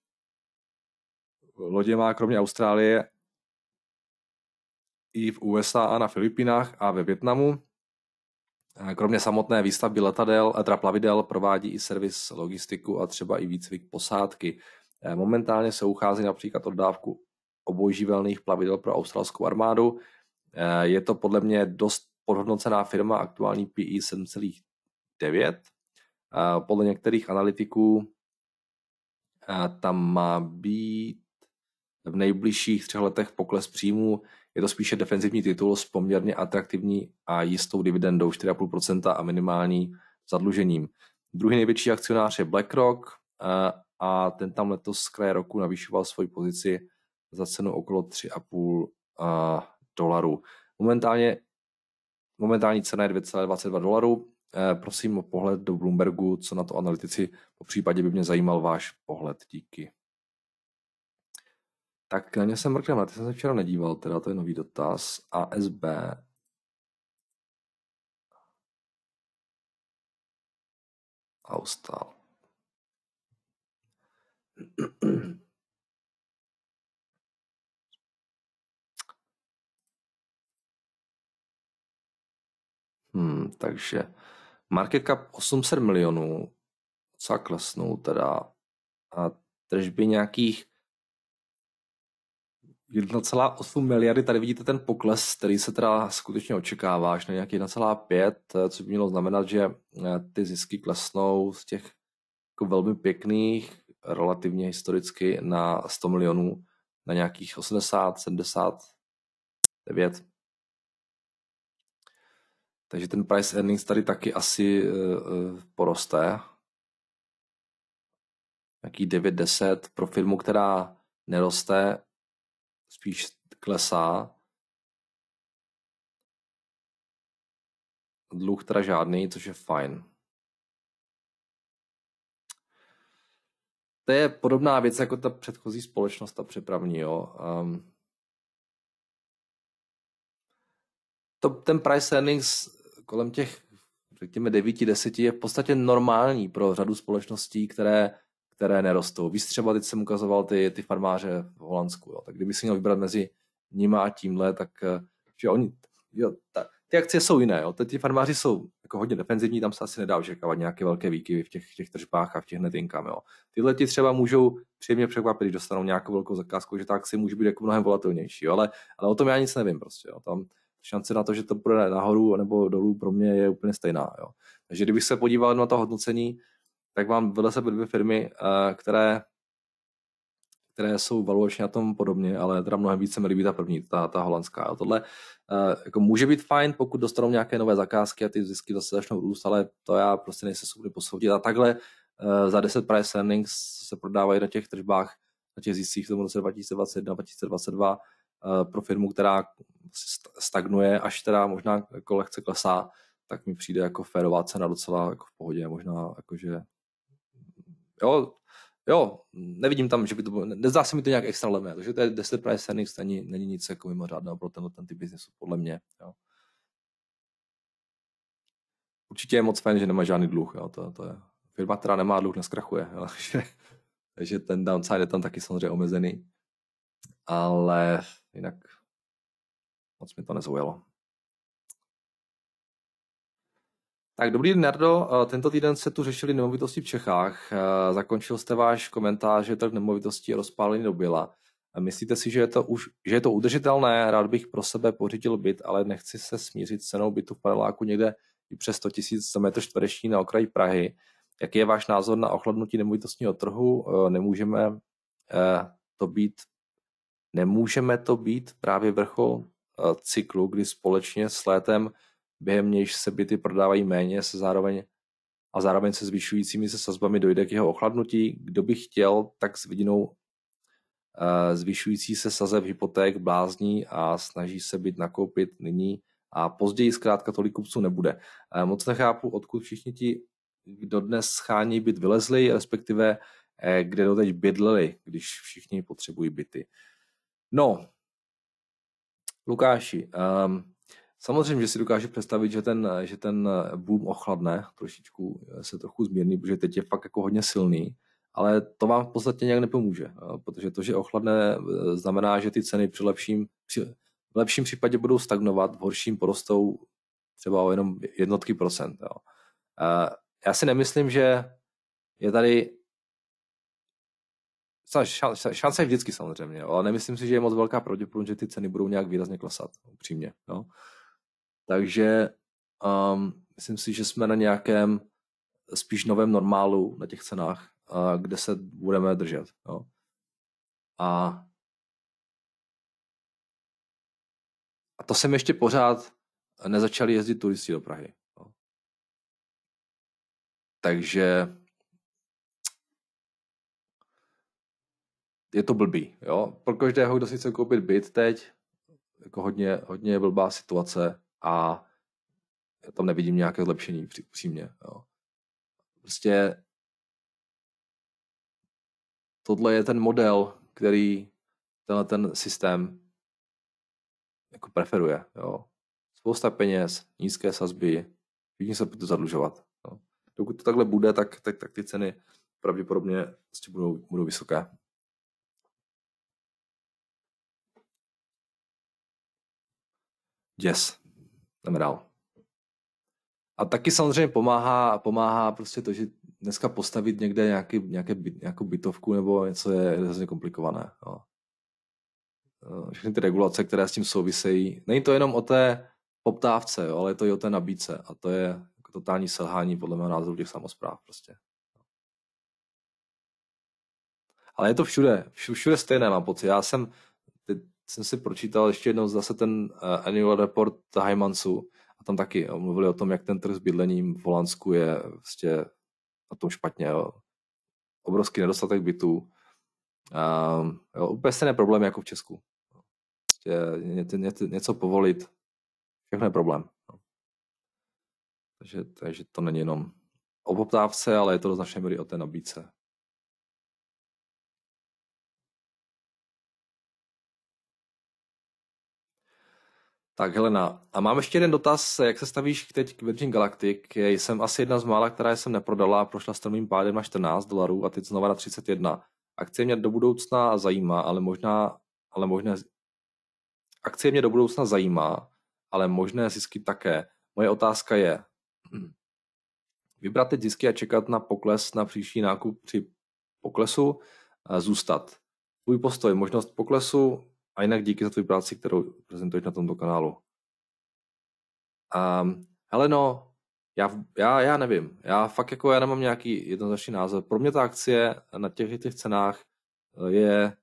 lodě má kromě Austrálie i v USA a na Filipinách a ve Větnamu. Kromě samotné výstavby letadel, eh, teda plavidel, provádí i servis logistiku a třeba i výcvik posádky. Eh, momentálně se uchází například o dávku obojživelných plavidel pro australskou armádu. Je to podle mě dost podhodnocená firma, aktuální PI 7,9 e podle některých analytiků tam má být v nejbližších třech letech pokles příjmů. Je to spíše defenzivní titul s poměrně atraktivní a jistou dividendou 4,5% a minimální zadlužením. Druhý největší akcionář je BlackRock a ten tam letos z kraje roku navýšoval svoji pozici za cenu okolo 3,5 dolarů. Momentálně, momentální cena je 2,22 dolarů, Eh, prosím o pohled do Bloombergu, co na to analytici, po případě by mě zajímal váš pohled, díky. Tak na ně jsem mrknem, na ty jsem se včera nedíval, teda to je nový dotaz. ASB. Austal. Hmm, takže Market cap 800 milionů, docela klesnou teda. A tržby nějakých 1,8 miliardy, tady vidíte ten pokles, který se teda skutečně očekává, až na nějaký 1,5, co by mělo znamenat, že eh, ty zisky klesnou z těch jako velmi pěkných, relativně historicky na 100 milionů, na nějakých 80, 79. Takže ten price earnings tady taky asi eh, eh, poroste. Jaký 9-10 pro firmu, která neroste, spíš klesá. Dluh teda žádný, což je fajn. To je podobná věc jako ta předchozí společnost, ta přepravní. Jo. Um, to, ten price earnings kolem těch, řekněme, 9-10 je v podstatě normální pro řadu společností, které, které nerostou. Víš, třeba teď jsem ukazoval ty, ty farmáře v Holandsku, jo. tak kdyby si měl vybrat mezi nima a tímhle, tak eh, že oni, jo, ta, ty akcie jsou jiné. Jo. ty farmáři jsou jako hodně defenzivní, tam se asi nedá očekávat nějaké velké výkyvy v těch, těch tržbách a v těch netinkách. Jo. Tyhle ti třeba můžou příjemně překvapit, když dostanou nějakou velkou zakázku, že ta akcie může být jako mnohem volatilnější. Jo. Ale, ale o tom já nic nevím prostě. Jo. Tam, šance na to, že to půjde nahoru nebo dolů, pro mě je úplně stejná. Jo. Takže kdybych se podíval na to hodnocení, tak mám vedle sebe dvě firmy, eh, které, které jsou valuačně na tom podobně, ale teda mnohem více mi líbí ta první, ta, ta holandská. Jo. Tohle eh, jako může být fajn, pokud dostanou nějaké nové zakázky a ty zisky zase začnou růst, ale to já prostě nejsem schopný posoudit. A takhle eh, za 10 price earnings se prodávají na těch tržbách, na těch ziscích v tom roce 2021-2022 Eh, pro firmu, která vlastně stagnuje, až teda možná jako lehce klesá, tak mi přijde jako férová cena docela jako v pohodě, možná jakože jo, jo, nevidím tam, že by to bylo, nezdá se mi to nějak extra levné, takže to je 10 price earnings není, není nic jako mimořádného pro tenhle ten typ biznesu, podle mě, jo. Určitě je moc fajn, že nemá žádný dluh, jo, to, to je firma, která nemá dluh, neskrachuje, jo, [laughs] takže, takže ten downside je tam taky samozřejmě omezený ale jinak moc mi to nezaujalo. Tak dobrý den, Nardo. Eh, tento týden se tu řešili nemovitosti v Čechách. Eh, zakončil jste váš komentář, že trh nemovitostí je rozpálený do byla. Eh, myslíte si, že je, to už, že je to udržitelné? Rád bych pro sebe pořídil byt, ale nechci se smířit s cenou bytu v paneláku někde i přes 100 000 m čtvereční na okraji Prahy. Jaký je váš názor na ochladnutí nemovitostního trhu? Nemůžeme to být Nemůžeme to být právě vrchol eh, cyklu, kdy společně s létem, během nějž se byty prodávají méně se zároveň a zároveň se zvyšujícími se sazbami dojde k jeho ochladnutí. Kdo by chtěl, tak s vidinou eh, zvyšující se sazeb hypoték blázní a snaží se být nakoupit nyní a později zkrátka tolik kupců nebude. Eh, moc nechápu, odkud všichni ti, kdo dnes schání byt, vylezli, respektive kde doteď bydleli, když všichni potřebují byty. No, Lukáši, um, samozřejmě, že si dokážu představit, že ten, že ten eh, boom ochladne trošičku, eh, se trochu zmírní, protože teď je fakt jako hodně silný, ale to vám v podstatě nějak nepomůže, eh, protože to, že ochladne, znamená, že ty ceny při lepším, při, v lepším případě budou stagnovat, v horším porostou třeba o jenom jednotky procent. Jo. Já si nemyslím, že je tady šance je vždycky samozřejmě, ale nemyslím si, že je moc velká pravděpodobnost, že ty ceny budou nějak výrazně klesat, upřímně. No. Takže um, myslím si, že jsme na nějakém spíš novém normálu na těch cenách, uh, kde se budeme držet. No. A, a to jsem ještě pořád nezačali jezdit turisti do Prahy. No. Takže je to blbý. Jo? Pro každého, kdo si chce koupit byt teď, jako hodně, hodně blbá situace a já tam nevidím nějaké zlepšení přímě. Jo. Prostě tohle je ten model, který tenhle ten systém jako preferuje. Jo. Spousta peněz, nízké sazby, všichni se budou zadlužovat. Jo. Dokud to takhle bude, tak, tak, tak ty ceny pravděpodobně prostě budou, budou vysoké. Děs. Jdeme dál. A taky samozřejmě pomáhá, pomáhá prostě to, že dneska postavit někde nějaký, nějaké, by, nějakou bytovku nebo něco je hrozně komplikované. Jo. Eh, všechny ty regulace, které s tím souvisejí. Není to jenom o té poptávce, jo, ale je to i o té nabídce a to je jako totální selhání podle mého názoru těch samozpráv prostě. Ale je to všude, všude stejné mám pocit. Já jsem jsem si pročítal ještě jednou zase ten eh, annual report Heimansu a tam taky mluvili o tom, jak ten trh s bydlením v Holandsku je vlastně na tom špatně. Jo. Obrovský nedostatek bytů. Um, jo, úplně stejné problém jako v Česku. Vlastně ně, ně, něco povolit, všechno je problém. No. Takže, takže to není jenom o poptávce, ale je to do značné míry o té nabídce. Tak Helena, a mám ještě jeden dotaz, jak se stavíš teď k Virgin Galactic? Jsem asi jedna z mála, která jsem neprodala, prošla strmým pádem na 14 dolarů a teď znova na 31. Akcie mě do budoucna zajímá, ale možná, ale možná, akcie mě do budoucna zajímá, ale možné zisky také. Moje otázka je, [clears throat] vybrat teď zisky a čekat na pokles na příští nákup při poklesu, eh, zůstat. Tvůj postoj, možnost poklesu, a jinak díky za tvou práci, kterou prezentuješ na tomto kanálu. Um, ehm, Heleno, já, já, já nevím. Já fakt jako já nemám nějaký jednoznačný názor. Pro mě ta akcie na těch, těch cenách eh, je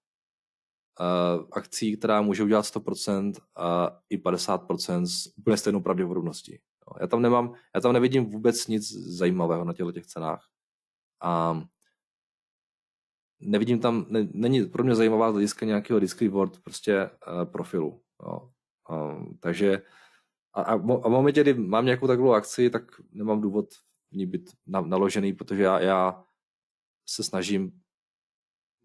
uh, akcí, která může udělat 100% a i 50% s úplně stejnou pravděpodobností. Já tam nemám, já tam nevidím vůbec nic zajímavého na těchto těch cenách. Um, nevidím tam, ne, není pro mě zajímavá z hlediska nějakého risk reward prostě uh, profilu. Jo. Um, takže a, a, a v momentě, kdy mám nějakou takovou akci, tak nemám důvod v ní být na, naložený, protože já, já se snažím,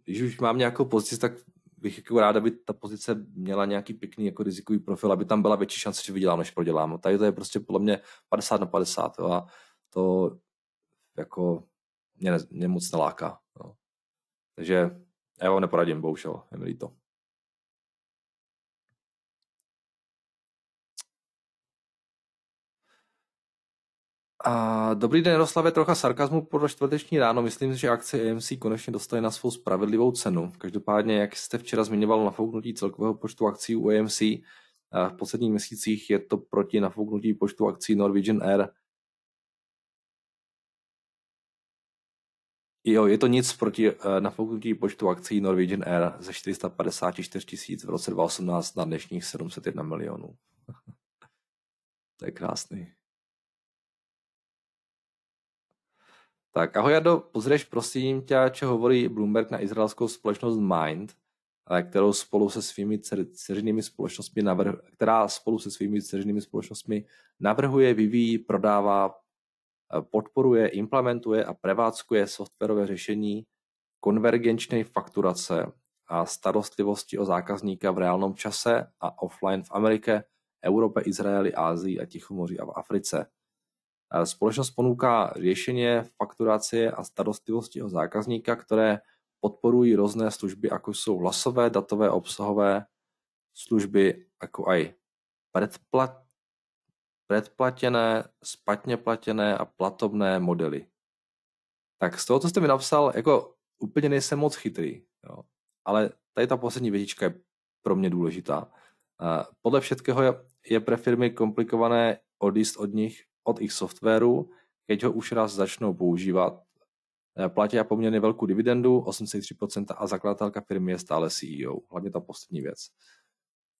když už mám nějakou pozici, tak bych jako rád, aby ta pozice měla nějaký pěkný jako rizikový profil, aby tam byla větší šance, že vydělám, než prodělám. Tady to je prostě podle mě 50 na 50 jo, a to jako mě, ne, mě moc neláká. Takže já vám neporadím, bohužel, je mi líto. A dobrý den, Jaroslavě, trocha sarkazmu pro čtvrteční ráno. Myslím, že akce AMC konečně dostaly na svou spravedlivou cenu. Každopádně, jak jste včera zmiňoval nafouknutí celkového počtu akcí u AMC, v posledních měsících je to proti nafouknutí počtu akcí Norwegian Air Jo, je to nic proti eh, nafouknutí počtu akcí Norwegian Air ze 454 tisíc v roce 2018 na dnešních 701 milionů. [laughs] to je krásný. Tak ahoj Jardo, pozřeš prosím tě, co hovorí Bloomberg na izraelskou společnost Mind, eh, kterou spolu se svými dceřinými společnostmi navrhuje, která spolu se svými dceřinými společnostmi navrhuje, vyvíjí, prodává podporuje, implementuje a prevádzkuje softwarové řešení konvergenčné fakturace a starostlivosti o zákazníka v reálném čase a offline v Americe, Evropě, Izraeli, Ázii a Tichomoří a v Africe. Společnost ponúká řešení fakturace a starostlivosti o zákazníka, které podporují různé služby, jako jsou hlasové, datové, obsahové služby, jako aj predplat, předplatěné, spatně platěné a platobné modely. Tak z toho, co jste mi napsal, jako úplně nejsem moc chytrý, jo. ale tady ta poslední větička je pro mě důležitá. Podle všetkého je, je pre firmy komplikované odjíst od nich, od ich softwaru, keď ho už raz začnou používat. E, platí a poměrně velkou dividendu, 83% a zakladatelka firmy je stále CEO. Hlavně ta poslední věc.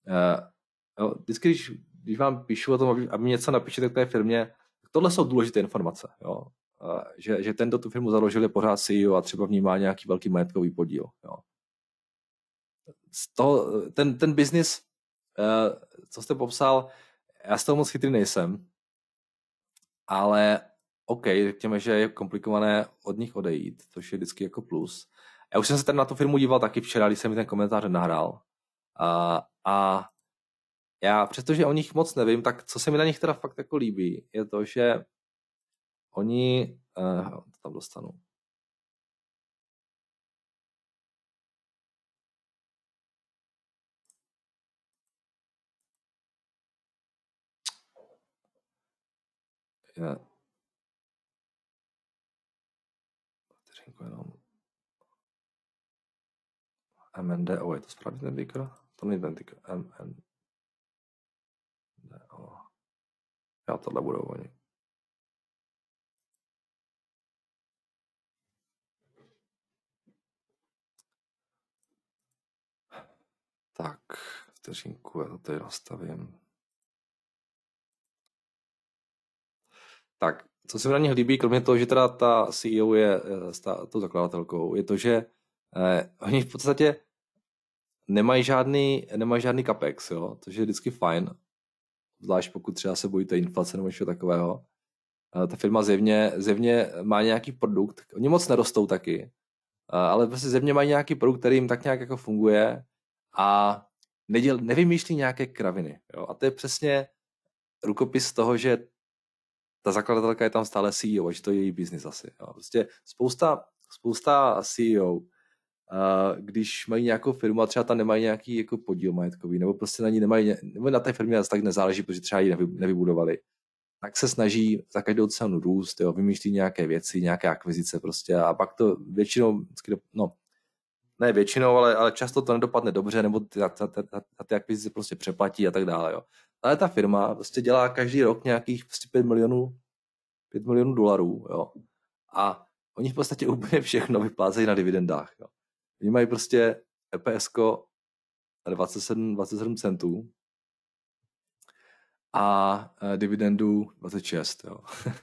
E, vždycky, když když vám píšu o tom, aby mi něco napíšete k té firmě, tak tohle jsou důležité informace. Jo? Že, že ten, kdo tu firmu založil, je pořád CEO a třeba v ní má nějaký velký majetkový podíl. Jo? Z toho, ten, ten biznis, eh, co jste popsal, já z toho moc chytrý nejsem, ale OK, řekněme, že je komplikované od nich odejít, což je vždycky jako plus. Já už jsem se tady na tu firmu díval taky včera, když jsem mi ten komentář nahrál. A, a já přestože o nich moc nevím, tak co se mi na nich teda fakt jako líbí, je to, že oni, uh, to tam dostanu, je MND, jenom je to správně ten ticker? To není ten ticker, MND. Já tohle budou oni. Tak, vteřinku, já to tady nastavím. Tak, co se mi na nich líbí, kromě toho, že teda ta CEO je eh, to tou zakladatelkou, je to, že eh, oni v podstatě nemají žádný, nemají žádný capex, jo? což je vždycky fajn zvlášť pokud třeba se bojíte inflace nebo něčeho takového. Ta firma zjevně, zjevně má nějaký produkt, oni moc nerostou taky, ale prostě zjevně mají nějaký produkt, který jim tak nějak jako funguje a neděl, nevymýšlí nějaké kraviny. Jo? A to je přesně rukopis toho, že ta zakladatelka je tam stále CEO, že to je její biznis asi. Jo? Prostě spousta, spousta CEO když mají nějakou firmu a třeba tam nemají nějaký jako podíl majetkový, nebo prostě na ní nemají, nebo na té firmě tak nezáleží, protože třeba ji nevy, nevybudovali, tak se snaží za každou cenu růst, jo, vymýšlí nějaké věci, nějaké akvizice prostě a pak to většinou, no, ne většinou, ale, ale často to nedopadne dobře, nebo ty, ta, ta, ta, ta, ty akvizice prostě přeplatí a tak dále, jo. Ale ta firma prostě dělá každý rok nějakých prostě 5 milionů, 5 milionů dolarů, jo. A oni v podstatě úplně všechno vyplácejí na dividendách, jo. Oni mají prostě EPS 27, 27 centů a e, dividendu 26. Jo. [laughs]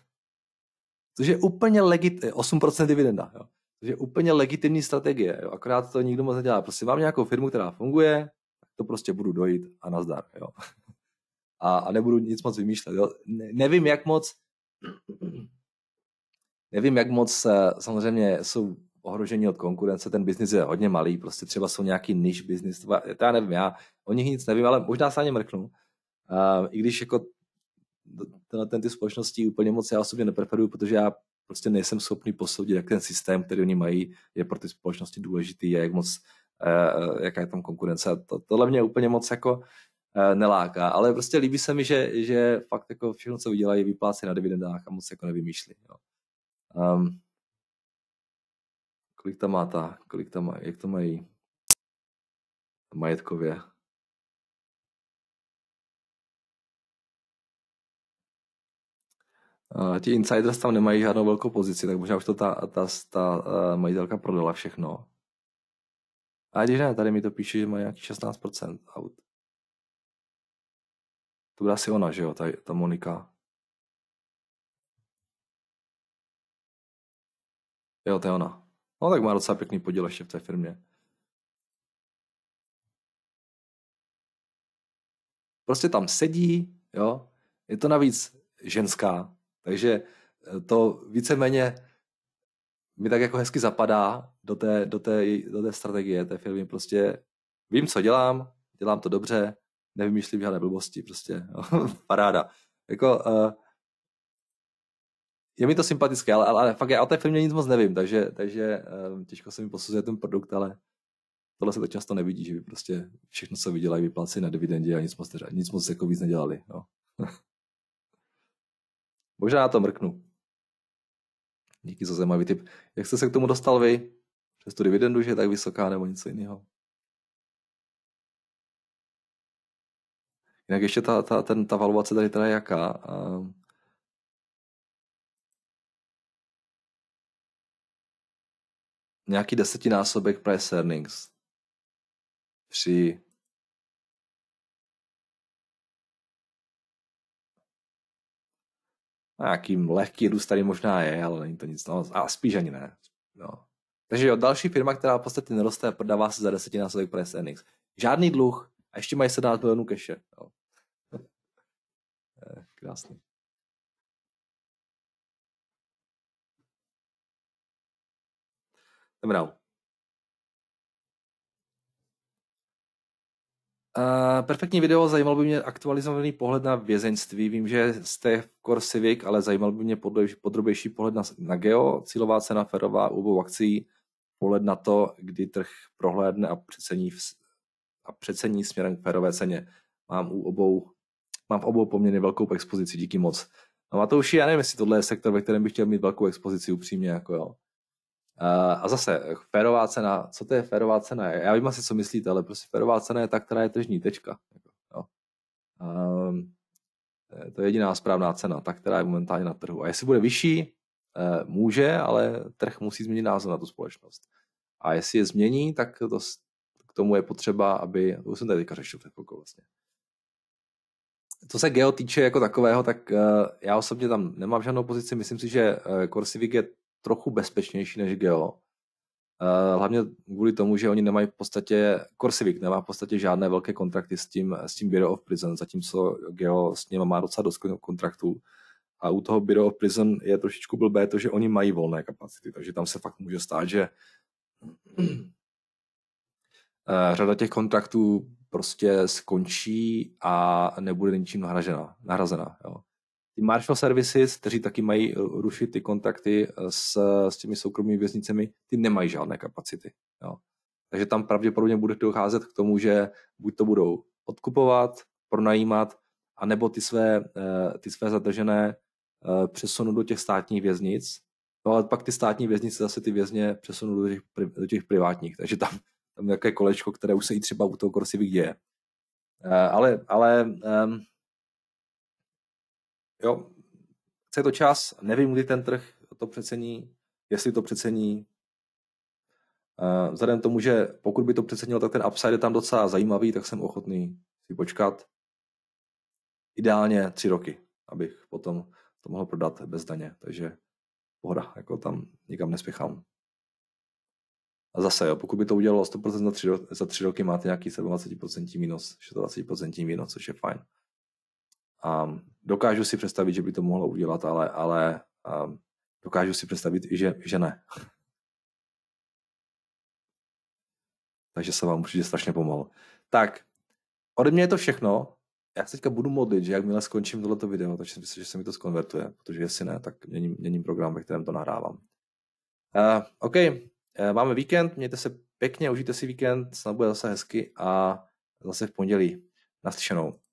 Což je úplně legit, 8% e, dividenda. Jo. Což je úplně legitimní strategie. Jo. Akorát to nikdo moc nedělá. Prostě mám nějakou firmu, která funguje, tak to prostě budu dojít a nazdar. Jo. [laughs] A, a nebudu nic moc vymýšlet. Jo. Ne, nevím, jak moc [clears throat] nevím, jak moc e, samozřejmě jsou ohrožení od konkurence, ten biznis je hodně malý, prostě třeba jsou nějaký niž biznis, to já nevím, já o nich nic nevím, ale možná se na ně mrknu. Uh, I když jako tenhle ten ty společnosti úplně moc já osobně nepreferuju, protože já prostě nejsem schopný posoudit, jak ten systém, který oni mají, je pro ty společnosti důležitý a jak moc, uh, jaká je tam konkurence. To, tohle mě úplně moc jako uh, neláká, ale prostě líbí se mi, že, že fakt jako všechno, co vydělají, vyplácí na dividendách a moc jako nevymýšlí. No. Um, kolik tam má ta, kolik tam, má, jak to mají majetkově? Uh, ti insiders tam nemají žádnou velkou pozici, tak možná už to ta, ta, ta uh, majitelka prodala všechno. A když ne, tady mi to píše, že má nějaký 16% aut. To byla asi ona, že jo, ta, ta Monika. Jo, to je ona. No tak má docela pěkný podíl ještě v té firmě. Prostě tam sedí, jo. Je to navíc ženská, takže eh, to víceméně mi tak jako hezky zapadá do té, do té, do té strategie té firmy. Prostě vím, co dělám, dělám to dobře, nevymýšlím žádné blbosti, prostě [laughs] jo. paráda. Jako, uh, je mi to sympatické, ale, ale fakt já o té firmě nic moc nevím, takže, takže eh, těžko se mi posuzuje ten produkt, ale tohle se to často nevidí, že by prostě všechno, co vydělají, vyplácí na dividendě a nic moc, nic moc jako víc nedělali. No. [laughs] Možná na to mrknu. Díky za zajímavý tip. Jak jste se k tomu dostal vy? Přes tu dividendu, že je tak vysoká nebo něco jiného? Jinak ještě ta, ta, ten, ta valuace tady teda jaká? nějaký desetinásobek price earnings při no, nějaký lehký růst tady možná je, ale není to nic, no, a spíš ani ne. No. Takže jo, další firma, která v podstatě neroste, prodává se za desetinásobek price earnings. Žádný dluh a ještě mají 17 milionů keše. No. [laughs] Krásný. dál. Uh, perfektní video, zajímal by mě aktualizovaný pohled na vězeňství. Vím, že jste v Core Civic, ale zajímal by mě podrobnější pohled na, na Geo, cílová cena ferová obou akcí, pohled na to, kdy trh prohlédne a přecení, v, a přecení směrem k ferové ceně. Mám, u obou, mám v obou poměrně velkou expozici, díky moc. No a to už já nevím, jestli tohle je sektor, ve kterém bych chtěl mít velkou expozici upřímně, jako jo. Eh, a zase, eh, férová cena, co to je férová cena? Já vím asi, co myslíte, ale prostě férová cena je ta, která je tržní, tečka. Jako, jo. Um, to je jediná správná cena, ta, která je momentálně na trhu. A jestli bude vyšší, může, ale trh musí změnit názor na tu společnost. A jestli je změní, tak to, k tomu je potřeba, aby, to už jsem tady řešil před chvilkou vlastně. Co se geo týče jako takového, tak já osobně tam nemám žádnou pozici. Myslím si, že Corsivig je trochu bezpečnější než Geo. Eh, hlavně kvůli tomu, že oni nemají v podstatě, Korsivik nemá v podstatě žádné velké kontrakty s tím, s tím Bureau of Prison, zatímco Geo s ním má docela dost kontraktů. A u toho Bureau of Prison je trošičku blbé to, že oni mají volné kapacity, takže tam se fakt může stát, že [clears throat] eh, řada těch kontraktů prostě skončí a nebude ničím nahražena, nahrazena. Jo ty Marshall Services, kteří taky mají eh, rušit ty kontakty eh, s, s těmi soukromými věznicemi, ty nemají žádné kapacity. Jo. Takže tam pravděpodobně bude docházet k tomu, že buď to budou odkupovat, pronajímat, anebo ty své, eh, ty své zadržené přesunou do těch státních věznic. No ale pak ty státní věznice zase ty vězně přesunou do těch, do těch privátních. Takže tam, tam nějaké kolečko, které už se i třeba u toho Korsivik děje. Ale, ale Jo, chce to čas, nevím, kdy ten trh to přecení, jestli to přecení. Eh, vzhledem k tomu, že pokud by to přecenil, tak ten upside je tam docela zajímavý, tak jsem ochotný si počkat ideálně tři roky, abych potom to mohl prodat bez daně. Takže pohoda, jako tam nikam nespěchám. A zase, jo, pokud by to udělalo 100% za tři, za tři roky, máte nějaký 27% minus, 26% minus, což je fajn. Um, dokážu si představit, že by to mohlo udělat, ale, ale um, dokážu si představit i, že, že ne. Takže se vám určitě strašně pomohl. Tak, ode mě je to všechno. Já se teďka budu modlit, že jakmile skončím tohleto video, takže myslím, že se mi to skonvertuje, protože jestli ne, tak měním, měním program, ve kterém to nahrávám. Uh, OK, uh, máme víkend, mějte se pěkně, užijte si víkend, snad bude zase hezky a zase v pondělí. Naslyšenou.